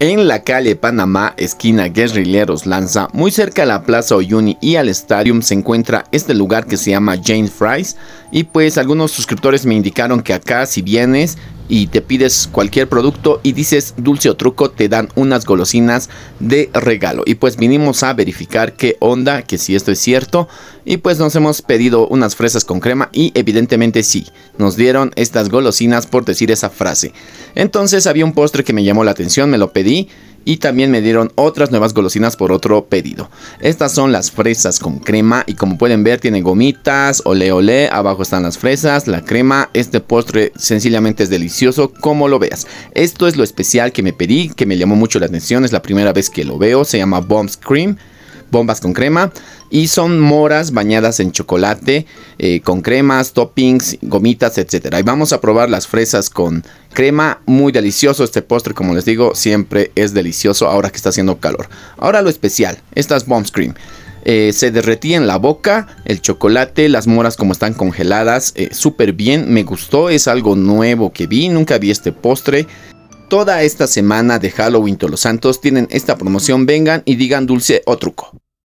En la calle Panamá, esquina Guerrilleros Lanza, muy cerca a la Plaza Oyuni y al Estadio... se encuentra este lugar que se llama Jane Fries y pues algunos suscriptores me indicaron que acá si vienes y te pides cualquier producto y dices dulce o truco, te dan unas golosinas de regalo. Y pues vinimos a verificar qué onda, que si esto es cierto. Y pues nos hemos pedido unas fresas con crema y evidentemente sí, nos dieron estas golosinas por decir esa frase. Entonces había un postre que me llamó la atención, me lo pedí y también me dieron otras nuevas golosinas por otro pedido. Estas son las fresas con crema y como pueden ver tiene gomitas, ole ole, abajo están las fresas, la crema, este postre sencillamente es delicioso como lo veas. Esto es lo especial que me pedí, que me llamó mucho la atención, es la primera vez que lo veo, se llama Bomb Cream bombas con crema y son moras bañadas en chocolate eh, con cremas, toppings, gomitas, etcétera. Y vamos a probar las fresas con crema, muy delicioso este postre, como les digo, siempre es delicioso ahora que está haciendo calor. Ahora lo especial, estas bombs cream. Eh, se derretían en la boca, el chocolate, las moras como están congeladas, eh, súper bien, me gustó, es algo nuevo que vi, nunca vi este postre toda esta semana de Halloween Tolos los Santos tienen esta promoción. Vengan y digan dulce o truco.